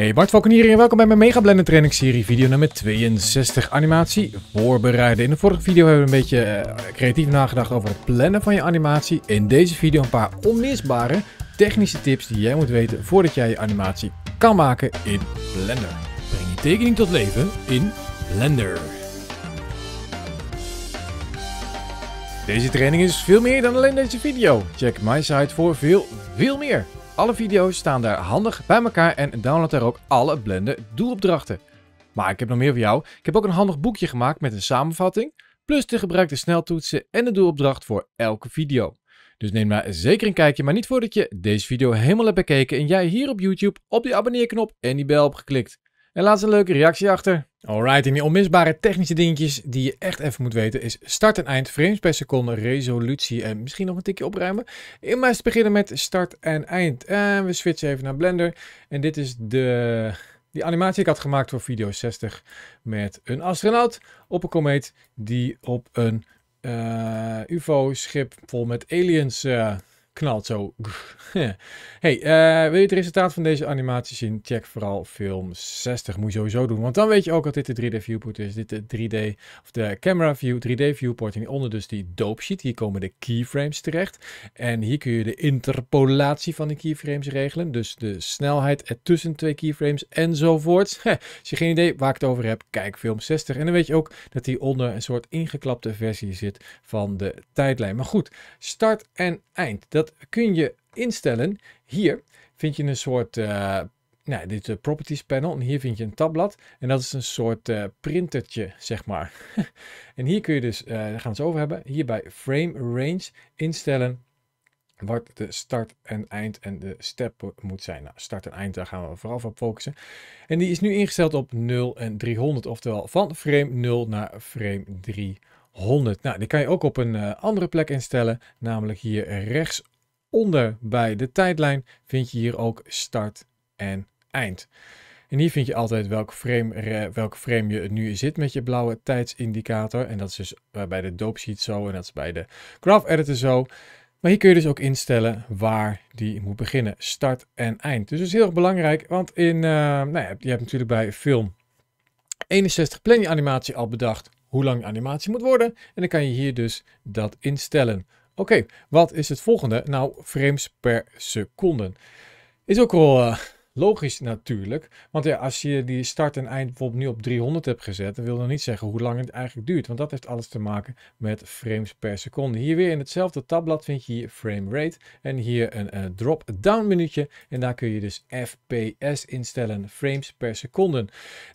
Hey, Bart Valkenier hier en welkom bij mijn Mega Blender Training Serie video nummer 62 animatie voorbereiden. In de vorige video hebben we een beetje eh, creatief nagedacht over het plannen van je animatie. In deze video een paar onmisbare technische tips die jij moet weten voordat jij je animatie kan maken in Blender. Breng je tekening tot leven in Blender. Deze training is veel meer dan alleen deze video. Check mijn site voor veel, veel meer. Alle video's staan daar handig bij elkaar en download daar ook alle Blender doelopdrachten. Maar ik heb nog meer voor jou. Ik heb ook een handig boekje gemaakt met een samenvatting, plus de gebruikte sneltoetsen en de doelopdracht voor elke video. Dus neem maar zeker een kijkje, maar niet voordat je deze video helemaal hebt bekeken en jij hier op YouTube op die abonneerknop en die bel hebt geklikt. En laat een leuke reactie achter. Alright, en die onmisbare technische dingetjes die je echt even moet weten is start en eind, frames per seconde, resolutie en misschien nog een tikje opruimen. Ik maar eens beginnen met start en eind. En we switchen even naar Blender. En dit is de, die animatie die ik had gemaakt voor video 60 met een astronaut op een komeet die op een eh, UFO-schip vol met aliens... Eh, knalt zo. hey, eh, wil je het resultaat van deze animatie zien? Check vooral film 60. Moet je sowieso doen, want dan weet je ook dat dit de 3D viewport is. Dit de 3D, of de camera view, 3D viewport. En onder dus die dope sheet. Hier komen de keyframes terecht. En hier kun je de interpolatie van de keyframes regelen. Dus de snelheid tussen twee keyframes enzovoorts. Als je geen idee waar ik het over heb, kijk film 60. En dan weet je ook dat hier onder een soort ingeklapte versie zit van de tijdlijn. Maar goed, start en eind. Dat kun je instellen. Hier vind je een soort, uh, nou, dit uh, properties panel. En hier vind je een tabblad. En dat is een soort eh, printertje, zeg maar. en hier kun je dus, gaan we het over hebben. Hier bij frame range instellen wat de start en eind en de step moet zijn. Nou, start en eind, daar gaan we vooral op focussen. En die is nu ingesteld op 0 en 300, oftewel van frame 0 naar frame 300. Nou, die kan je ook op een andere plek instellen, namelijk hier rechts Onder bij de tijdlijn vind je hier ook start en eind. En hier vind je altijd welk frame, welk frame je nu zit met je blauwe tijdsindicator. En dat is dus eh, bij de dope sheet zo en dat is bij de graph editor zo. Maar hier kun je dus ook instellen waar die moet beginnen, start en eind. Dus dat is heel erg belangrijk, want in, eh, nou ja, je hebt natuurlijk bij film 61 planning animatie al bedacht hoe lang animatie moet worden. En dan kan je hier dus dat instellen. Oké, wat is het volgende? Nou, frames per seconde. Is ook wel eh, Logisch natuurlijk, want ja, als je die start en eind bijvoorbeeld nu op 300 hebt gezet, dan wil dat niet zeggen hoe lang het eigenlijk duurt, want dat heeft alles te maken met frames per seconde. Hier weer in hetzelfde tabblad vind je hier frame rate en hier een eh, drop-down minuutje en daar kun je dus FPS instellen, frames per seconde.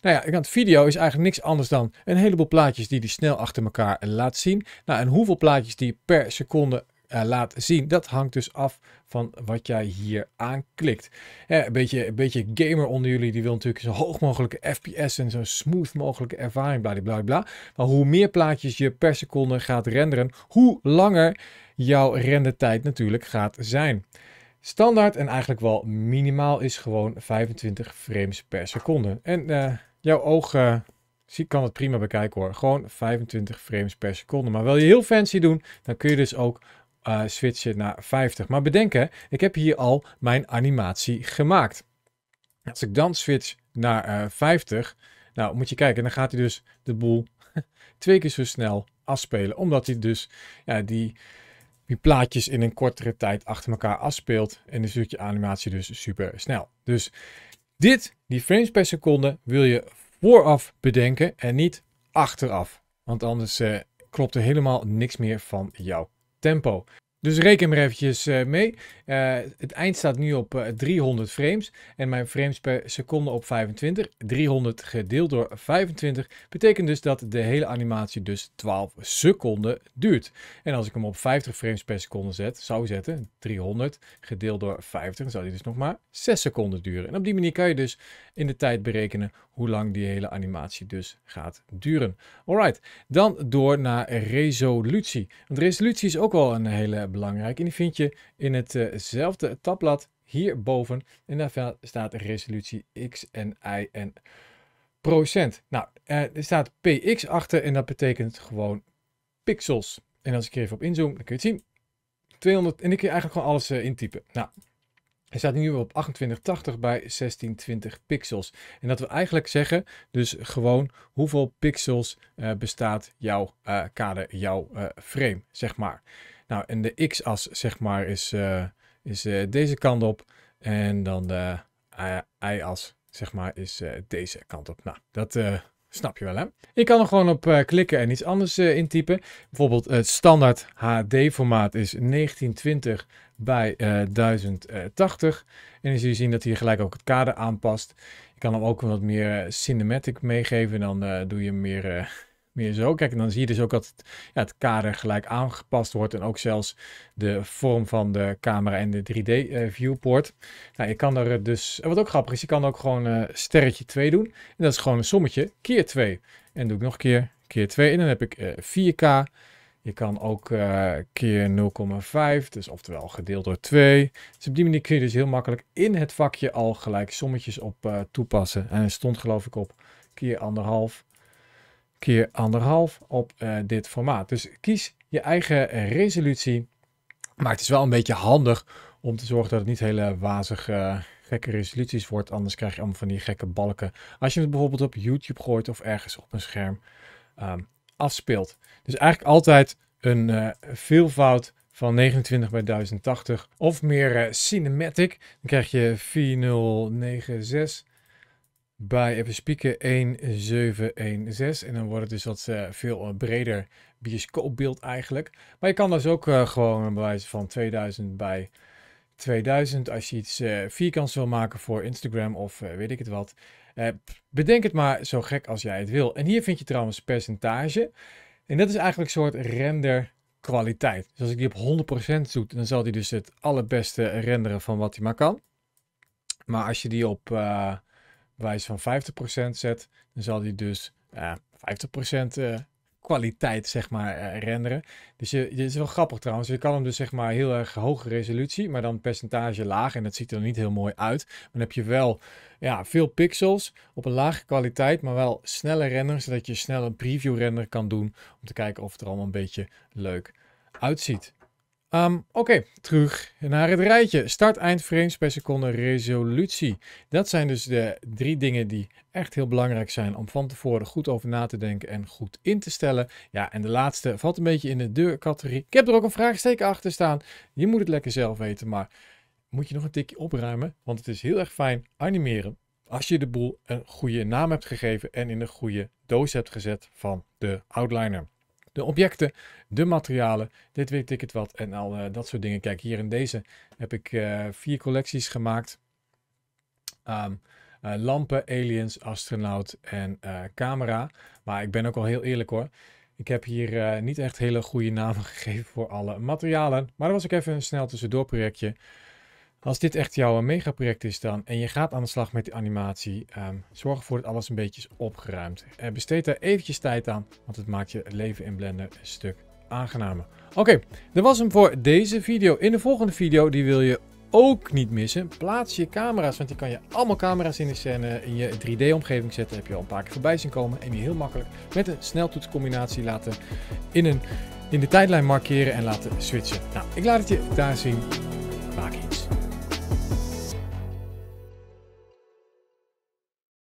Nou ja, want video is eigenlijk niks anders dan een heleboel plaatjes die die snel achter elkaar laat zien. Nou, en hoeveel plaatjes die per seconde eh, laat zien. Dat hangt dus af van wat jij hier aanklikt. een, beetje, een beetje gamer onder jullie, die wil natuurlijk zo hoog mogelijke FPS en zo smooth mogelijke ervaring, bla bla Maar hoe meer plaatjes je per seconde gaat renderen, hoe langer jouw rendertijd natuurlijk gaat zijn. Standaard en eigenlijk wel minimaal is gewoon 25 frames per seconde. En eh, jouw oog eh, kan het prima bekijken hoor. Gewoon 25 frames per seconde. Maar wil je heel fancy doen, dan kun je dus ook eh, switchen naar 50. Maar bedenken, ik heb hier al mijn animatie gemaakt. Als ik dan switch naar 50, eh, nou moet je kijken, dan gaat hij dus de boel twee keer zo snel afspelen. Omdat hij dus ja, die, die plaatjes in een kortere tijd achter elkaar afspeelt. En dus zit je animatie dus super snel. Dus dit, die frames per seconde, wil je vooraf bedenken en niet achteraf. Want anders eh, klopt er helemaal niks meer van jou. tempo Dus reken maar eventjes eh, mee. Eh, het eind staat nu op 300 eh, frames en mijn frames per seconde op 25. 300 gedeeld door 25 betekent dus dat de hele animatie dus 12 seconden duurt. En als ik hem op 50 frames per seconde zet, zou zetten, 300 gedeeld door 50, dan zou die dus nog maar 6 seconden duren. En op die manier kan je dus in de tijd berekenen hoe lang die hele animatie dus gaat duren. Alright, dan door naar resolutie. Want resolutie is ook wel een hele belangrijk. En die vind je in hetzelfde tabblad hierboven. En daar staat resolutie X en Y en procent. Nou, eh, er staat px achter en dat betekent gewoon pixels. En als ik even op inzoom, dan kun je het zien. 200, en ik kun je eigenlijk gewoon alles uh, intypen. Nou, hij staat nu op 2880 bij 1620 pixels. En dat wil eigenlijk zeggen, dus gewoon hoeveel pixels eh, bestaat jouw kader, jouw frame, zeg maar. Nou, en de x-as, zeg maar, is, eh, is eh, deze kant op. En dan de y-as, zeg maar, is eh, deze kant op. Nou, dat... Snap je wel, hè? Je kan er gewoon op klikken en iets anders intypen. Bijvoorbeeld het standaard HD-formaat is 1920 bij 1080. En dan zie je zien dat hij gelijk ook het kader aanpast. Je kan hem ook wat meer cinematic meegeven. Dan doe je meer meer zo. Kijk, en dan zie je dus ook dat het, ja, het, kader gelijk aangepast wordt. En ook zelfs de vorm van de camera en de 3D-viewport. Eh, nou, je kan er eh, dus, eh, wat ook grappig is, je kan ook gewoon uh, sterretje 2 doen. En dat is gewoon een sommetje keer 2. En doe ik nog een keer, keer 2. En dan heb ik uh, 4K. Je kan ook keer 0,5, dus oftewel gedeeld door 2. Dus op die manier kun je dus heel makkelijk in het vakje al gelijk sommetjes op toepassen. En stond geloof ik op keer anderhalf keer anderhalf op eh, dit formaat. Dus kies je eigen resolutie. Maar het is wel een beetje handig om te zorgen dat het niet hele wazige eh, gekke resoluties wordt. Anders krijg je allemaal van die gekke balken. Als je het bijvoorbeeld op YouTube gooit of ergens op een scherm ehm, afspeelt. Dus eigenlijk altijd een eh, veelvoud van 29 bij 1080 of meer cinematic. Dan krijg je 4096 bij even spieken 1716. En dan wordt het dus wat eh, veel eh, breder bioscoopbeeld eigenlijk. Maar je kan dus ook eh, gewoon een bewijs van 2000 bij 2000 als je iets uh, vierkants wil maken voor Instagram of weet ik het wat. bedenk het maar zo gek als jij het wil. En hier vind je trouwens percentage. En dat is eigenlijk een soort render kwaliteit. Dus als ik die op 100% zoek, dan zal die dus het allerbeste renderen van wat hij maar kan. Maar als je die op wijze van 50% zet, dan zal die dus 50% eh, eh, kwaliteit, zeg maar, eh, renderen. Dus je, dit is wel grappig trouwens. Je kan hem dus, zeg maar, heel erg hoge resolutie, maar dan percentage laag. En dat ziet er niet heel mooi uit. dan heb je wel ja, veel pixels op een lage kwaliteit, maar wel snelle renderen, zodat je snel een preview render kan doen om te kijken of het er allemaal een beetje leuk uitziet. Ehm, oké, terug naar het rijtje. Start, eind, frames per seconde, resolutie. Dat zijn dus de drie dingen die echt heel belangrijk zijn om van tevoren goed over na te denken en goed in te stellen. Ja, en de laatste valt een beetje in de deurcategorie. Ik heb er ook een vraagsteken achter staan. Je moet het lekker zelf weten, maar moet je nog een tikje opruimen, want het is heel erg fijn animeren als je de boel een goede naam hebt gegeven en in een goede doos hebt gezet van de outliner de objecten, de materialen, dit weet ik het wat en al eh, dat soort dingen. Kijk, hier in deze heb ik eh, vier collecties gemaakt. Ehm, eh, lampen, aliens, astronaut en camera. Maar ik ben ook al heel eerlijk hoor. Ik heb hier niet echt hele goede namen gegeven voor alle materialen. Maar dat was ook even een snel tussendoor projectje. Als dit echt jouw megaproject is dan en je gaat aan de slag met die animatie, ehm, zorg ervoor dat alles een beetje is opgeruimd. En eh, besteed daar eventjes tijd aan, want het maakt je leven in Blender een stuk aangenamer. Oké, dat was hem voor deze video. In de volgende video, die wil je ook niet missen. Plaats je camera's, want je kan je allemaal camera's in de scène in je 3D-omgeving zetten. Heb je al een paar keer voorbij zien komen. En die heel makkelijk met een sneltoetscombinatie laten in, een, in de tijdlijn markeren en laten switchen. Nou, ik laat het je daar zien. Maak iets.